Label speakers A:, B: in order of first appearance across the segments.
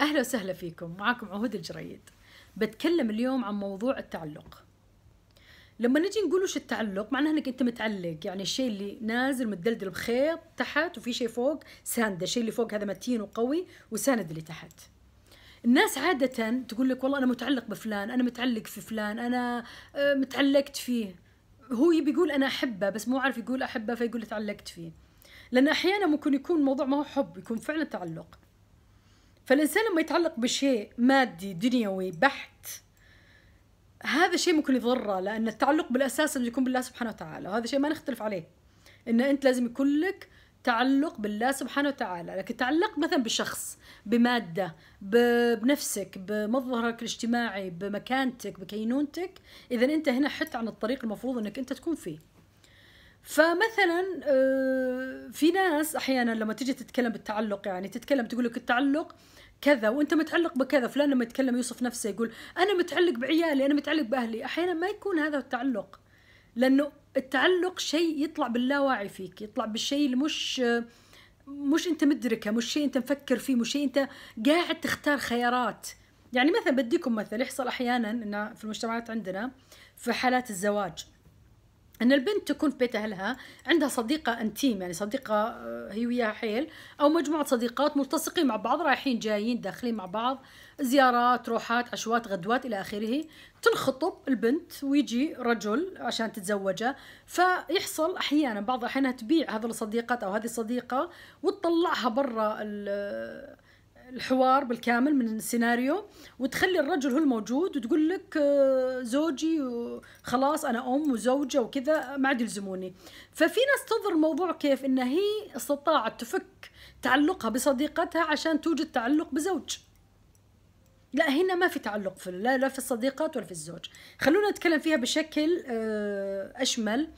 A: أهلا وسهلا فيكم معاكم عهود الجريد بتكلم اليوم عن موضوع التعلق لما نجي نقول وش التعلق معناه انك انت متعلق يعني الشيء اللي نازل متدلدل بخيط تحت وفي شيء فوق سانده الشيء اللي فوق هذا متين وقوي وساند اللي تحت الناس عادة تقول لك والله أنا متعلق بفلان أنا متعلق في فلان أنا آه، متعلقت فيه هو يبي يقول أنا أحبه بس مو عارف يقول أحبه فيقول تعلقت فيه لأن أحيانا ممكن يكون الموضوع ما هو حب يكون فعلا تعلق فالإنسان لما يتعلق بشيء مادي دنيوي بحت هذا شيء ممكن يضره لأن التعلق بالأساس لازم يكون بالله سبحانه وتعالى وهذا شيء ما نختلف عليه إن أنت لازم يكون لك تعلق بالله سبحانه وتعالى لكن تعلق مثلا بشخص بمادة بنفسك بمظهرك الاجتماعي بمكانتك بكينونتك إذا أنت هنا حت عن الطريق المفروض أنك أنت تكون فيه فمثلا آه، في ناس احيانا لما تجي تتكلم بالتعلق يعني تتكلم تقول لك التعلق كذا وانت متعلق بكذا فلان لما يتكلم يوصف نفسه يقول انا متعلق بعيالي انا متعلق باهلي احيانا ما يكون هذا التعلق لانه التعلق شيء يطلع باللاوعي فيك يطلع بالشيء اللي مش مش انت مدركه مش شيء انت مفكر فيه مش شيء انت قاعد تختار خيارات يعني مثلا بديكم مثل يحصل احيانا في المجتمعات عندنا في حالات الزواج ان البنت تكون في بيت اهلها عندها صديقه انتيم يعني صديقه آه، هي وياها حيل او مجموعه صديقات ملتصقين مع بعض رايحين جايين داخلين مع بعض زيارات روحات عشوات غدوات الى اخره تنخطب البنت ويجي رجل عشان تتزوجه فيحصل احيانا بعض الاحيان تبيع هذه الصديقات او هذه الصديقه وتطلعها برا الحوار بالكامل من السيناريو وتخلي الرجل هو الموجود وتقول لك آه، زوجي خلاص انا ام وزوجه وكذا ما عاد يلزموني ففي ناس تنظر الموضوع كيف ان هي استطاعت تفك تعلقها بصديقتها عشان توجد تعلق بزوج لا هنا ما في تعلق في لا, لا في الصديقات ولا في الزوج خلونا نتكلم فيها بشكل آه، اشمل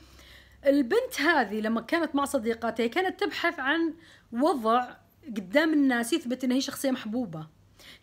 A: البنت هذه لما كانت مع صديقاتها كانت تبحث عن وضع قدام الناس يثبت انها هي شخصيه محبوبه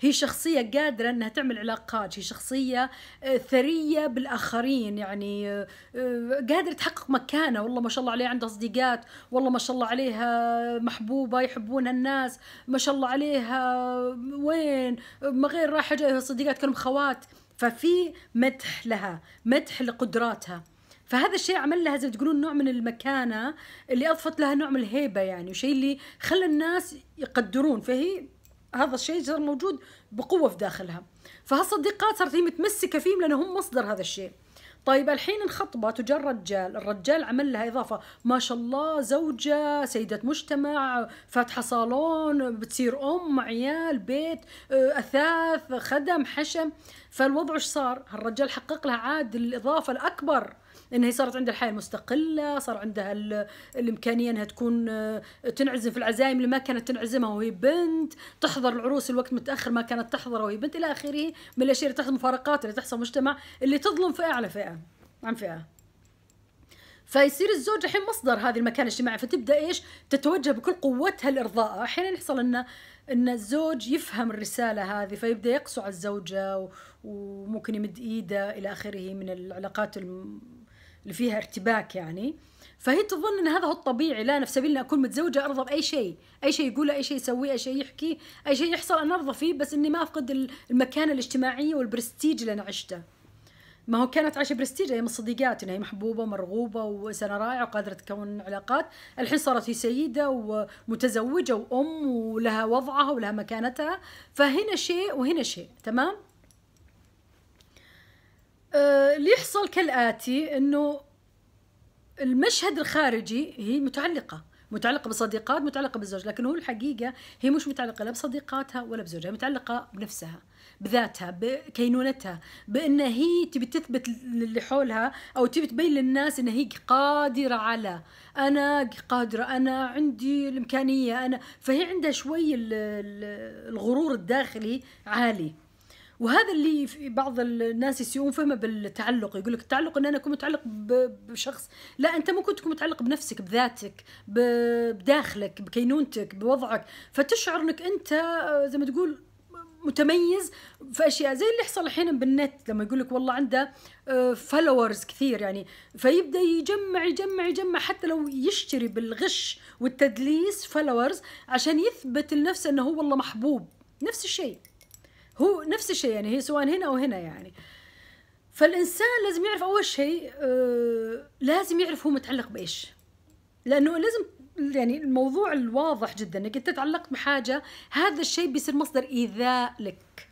A: هي شخصية قادرة أنها تعمل علاقات هي شخصية آه، ثرية بالآخرين يعني آه، آه، قادرة تحقق مكانة والله ما شاء الله عليها عندها صديقات والله ما شاء الله عليها محبوبة يحبونها الناس ما شاء الله عليها وين ما غير رايحة صديقات كلهم خوات ففي مدح لها مدح لقدراتها فهذا الشيء عمل لها زي ما تقولون نوع من المكانه اللي اضفت لها نوع من الهيبه يعني وشيء اللي خلى الناس يقدرون فهي هذا الشيء صار موجود بقوه في داخلها فهالصديقات صارت هي متمسكه فيهم هم مصدر هذا الشيء طيب الحين انخطبت وجاء الرجال الرجال عمل لها إضافة ما شاء الله زوجة سيدة مجتمع فاتحة صالون بتصير أم عيال بيت أثاث خدم حشم فالوضع ايش صار هالرجال حقق لها عاد الإضافة الأكبر لان هي صارت عندها الحياه المستقله صار عندها الامكانيه انها تكون آه، تنعزم في العزايم اللي ما كانت تنعزمها وهي بنت تحضر العروس الوقت متاخر ما كانت تحضر وهي بنت الى اخره من الاشياء اللي تحصل مفارقات اللي تحصل مجتمع اللي تظلم فئه على فئه عن فئه فيصير الزوج الحين مصدر هذه المكان الاجتماعي فتبدا ايش تتوجه بكل قوتها الارضاء احيانا يحصل ان ان الزوج يفهم الرساله هذه فيبدا يقسو على الزوجه وممكن يمد ايده الى اخره من العلاقات اللي فيها ارتباك يعني فهي تظن ان هذا هو الطبيعي لا انا في سبيل اني اكون متزوجه ارضى باي شيء، اي شيء يقوله، اي شيء يسويه، اي شيء يحكي اي شيء يحصل انا ارضى فيه بس اني ما افقد المكانه الاجتماعيه والبرستيج اللي انا عشته. ما هو كانت عايشه برستيج هي من الصديقات انها محبوبه ومرغوبه وانسانه رائعه وقادره تكون علاقات، الحين صارت هي سيده ومتزوجه وام ولها وضعها ولها مكانتها، فهنا شيء وهنا شيء، تمام؟ آه، اللي يحصل كالاتي انه المشهد الخارجي هي متعلقه متعلقه بصديقات متعلقه بالزوج لكن هو الحقيقه هي مش متعلقه لا بصديقاتها ولا بزوجها متعلقه بنفسها بذاتها بكينونتها بان هي تبي تثبت للي حولها او تبي تبين للناس ان هي قادره على انا قادره انا عندي الامكانيه انا فهي عندها شوي الغرور الداخلي عالي وهذا اللي في بعض الناس يسيئون فهمه بالتعلق يقول لك التعلق ان انا اكون متعلق بشخص لا انت ممكن تكون متعلق بنفسك بذاتك بداخلك بكينونتك بوضعك فتشعر انك انت آه، زي ما تقول متميز في اشياء زي اللي يحصل احيانا بالنت لما يقول لك والله عنده فلورز آه، كثير يعني فيبدا يجمع يجمع يجمع حتى لو يشتري بالغش والتدليس فلورز عشان يثبت لنفسه انه هو والله محبوب نفس الشيء هو نفس الشيء يعني هي سواء هنا او هنا يعني فالانسان لازم يعرف اول شيء آه لازم يعرف هو متعلق بايش لانه لازم يعني الموضوع الواضح جدا انك انت تعلقت بحاجه هذا الشيء بيصير مصدر ايذاء لك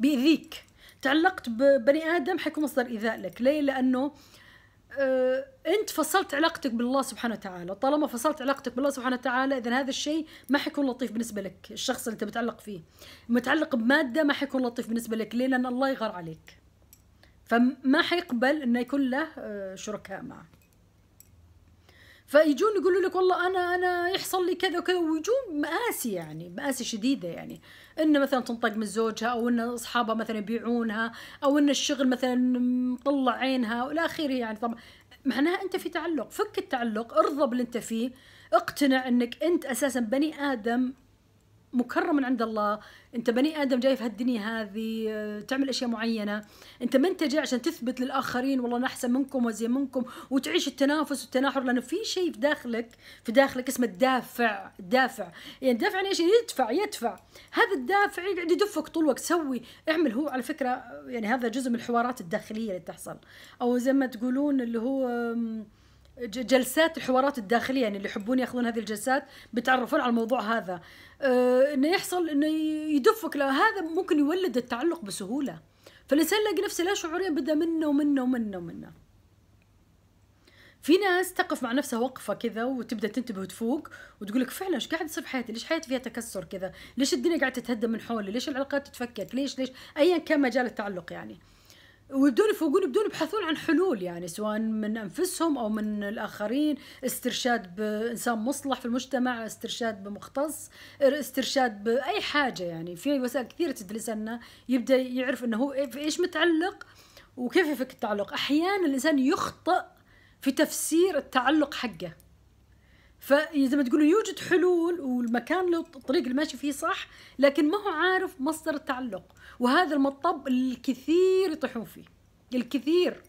A: بيأذيك تعلقت ببني ادم حيكون مصدر ايذاء لك ليه لانه أه انت فصلت علاقتك بالله سبحانه وتعالى طالما فصلت علاقتك بالله سبحانه وتعالى اذا هذا الشيء ما حيكون لطيف بالنسبه لك الشخص اللي انت متعلق فيه متعلق بماده ما حيكون لطيف بالنسبه لك ليه لان الله يغار عليك فما حيقبل انه يكون له أه، شركاء معه فيجون يقولوا لك والله انا انا يحصل لي كذا وكذا ويجون مآسي يعني مآسي شديده يعني انه مثلا تنطق من زوجها او ان اصحابها مثلا يبيعونها او ان الشغل مثلا مطلع عينها والى اخره يعني طبعا معناها انت في تعلق فك التعلق ارضى باللي انت فيه اقتنع انك انت اساسا بني ادم مكرم من عند الله انت بني ادم جاي في هالدنيا هذه آه، تعمل اشياء معينه انت ما انت جاي عشان تثبت للاخرين والله انا احسن منكم وزي منكم وتعيش التنافس والتناحر لانه في شيء في داخلك في داخلك اسمه الدافع الدافع يعني الدافع يعني ايش يعني يدفع يدفع هذا الدافع يقعد يدفك طول الوقت سوي اعمل هو على فكره يعني هذا جزء من الحوارات الداخليه اللي تحصل او زي ما تقولون اللي هو جلسات الحوارات الداخليه يعني اللي يحبون ياخذون هذه الجلسات بيتعرفون على الموضوع هذا أه، انه يحصل انه يدفك هذا ممكن يولد التعلق بسهوله فالانسان يلاقي نفسه لا شعوريا بدا منه ومنه ومنه ومنه في ناس تقف مع نفسها وقفة كذا وتبدأ تنتبه وتفوق وتقول لك فعلا ايش قاعد يصير في حياتي؟ ليش حياتي فيها تكسر كذا؟ ليش الدنيا قاعدة تتهدم من حولي؟ ليش العلاقات تتفكك؟ ليش ليش؟ أيا كان مجال التعلق يعني. ويبدون يفوقون يبدون يبحثون عن حلول يعني سواء من انفسهم او من الاخرين استرشاد بانسان مصلح في المجتمع استرشاد بمختص استرشاد باي حاجه يعني في وسائل كثيره تدرس انه يبدا يعرف انه هو في ايش متعلق وكيف يفك التعلق احيانا الانسان يخطئ في تفسير التعلق حقه فزي ما تقولوا يوجد حلول والمكان له الطريق اللي ماشي فيه صح لكن ما هو عارف مصدر التعلق وهذا المطب الكثير يطيحون فيه الكثير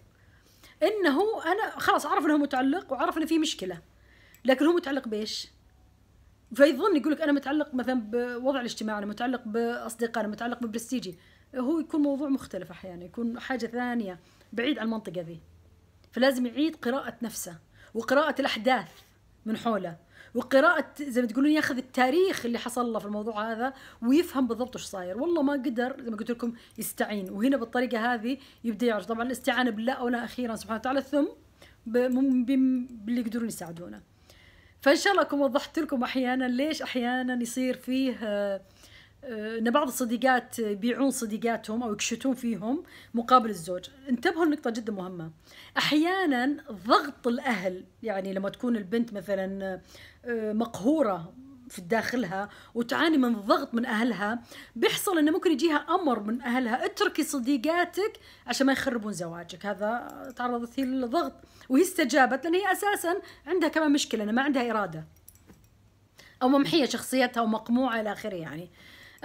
A: انه انا خلاص عرف انه متعلق وعرف انه في مشكله لكن هو متعلق بايش؟ فيظن يقول لك انا متعلق مثلا بوضع الاجتماع انا متعلق باصدقائي انا متعلق ببرستيجي هو يكون موضوع مختلف احيانا يكون حاجه ثانيه بعيد عن المنطقه ذي فلازم يعيد قراءه نفسه وقراءه الاحداث من حوله وقراءة زي ما تقولون ياخذ التاريخ اللي حصل له في الموضوع هذا ويفهم بالضبط ايش صاير، والله ما قدر زي ما قلت لكم يستعين وهنا بالطريقة هذه يبدا يعرف طبعا الاستعانة بالله أولا أخيرا سبحانه وتعالى ثم باللي يقدرون يساعدونه. فان شاء الله اكون وضحت لكم احيانا ليش احيانا يصير فيه آه، أه، ان بعض الصديقات يبيعون صديقاتهم او يكشتون فيهم مقابل الزوج انتبهوا لنقطه جدا مهمه احيانا ضغط الاهل يعني لما تكون البنت مثلا أه، مقهوره في داخلها وتعاني من ضغط من اهلها بيحصل انه ممكن يجيها امر من اهلها اتركي صديقاتك عشان ما يخربون زواجك هذا تعرضت هي للضغط وهي استجابت لان هي اساسا عندها كمان مشكله انا ما عندها اراده او ممحيه شخصيتها ومقموعه الى اخره يعني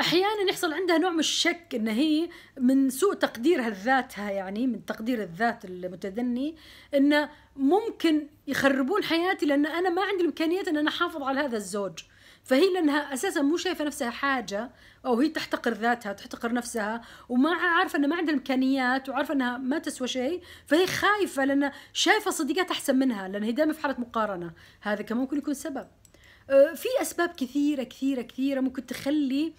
A: احيانا يحصل عندها نوع من الشك ان هي من سوء تقديرها لذاتها يعني من تقدير الذات المتدني ان ممكن يخربون حياتي لان انا ما عندي الامكانيات ان انا احافظ على هذا الزوج فهي لانها اساسا مو شايفه نفسها حاجه او هي تحتقر ذاتها تحتقر نفسها وما عارفه انها ما عندها الامكانيات وعارفه انها ما تسوى شيء فهي خايفه لان شايفه صديقات احسن منها لان هي دائما في حاله مقارنه هذا كان ممكن يكون سبب أه، في اسباب كثيره كثيره كثيره ممكن تخلي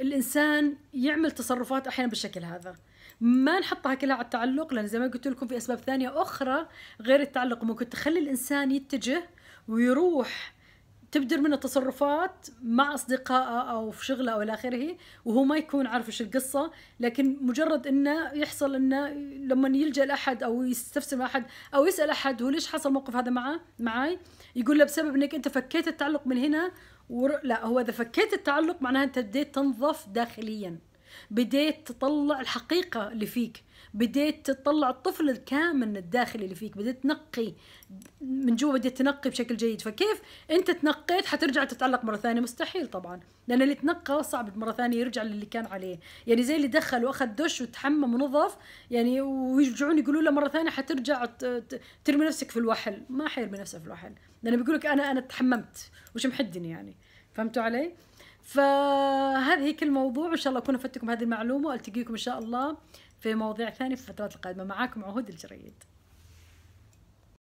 A: الانسان يعمل تصرفات احيانا بالشكل هذا ما نحطها كلها على التعلق لان زي ما قلت لكم في اسباب ثانيه اخرى غير التعلق ممكن تخلي الانسان يتجه ويروح تبدر منه تصرفات مع اصدقائه او في شغله او الى اخره وهو ما يكون عارف ايش القصه لكن مجرد انه يحصل انه لما يلجا لاحد او يستفسر احد او يسال احد هو ليش حصل الموقف هذا معه معي يقول له بسبب انك انت فكيت التعلق من هنا ور... لا هو اذا فكيت التعلق معناها انت بديت تنظف داخليا بديت تطلع الحقيقة اللي فيك بديت تطلع الطفل الكامن الداخلي اللي فيك بديت تنقي من جوا بديت تنقي بشكل جيد فكيف انت تنقيت حترجع تتعلق مره ثانيه مستحيل طبعا لان اللي تنقى صعب مره ثانيه يرجع للي كان عليه يعني زي اللي دخل واخذ دش وتحمم ونظف يعني ويرجعون يقولوا له مره ثانيه حترجع ترمي نفسك في الوحل ما حيرمي نفسه في الوحل لانه بيقول لك انا انا تحممت وش محدني يعني فهمتوا علي؟ فهذه كل موضوع وان شاء الله اكون افدتكم هذه المعلومه والتقيكم ان شاء الله في مواضيع ثانيه في الفترات القادمه معاكم عهود الجريد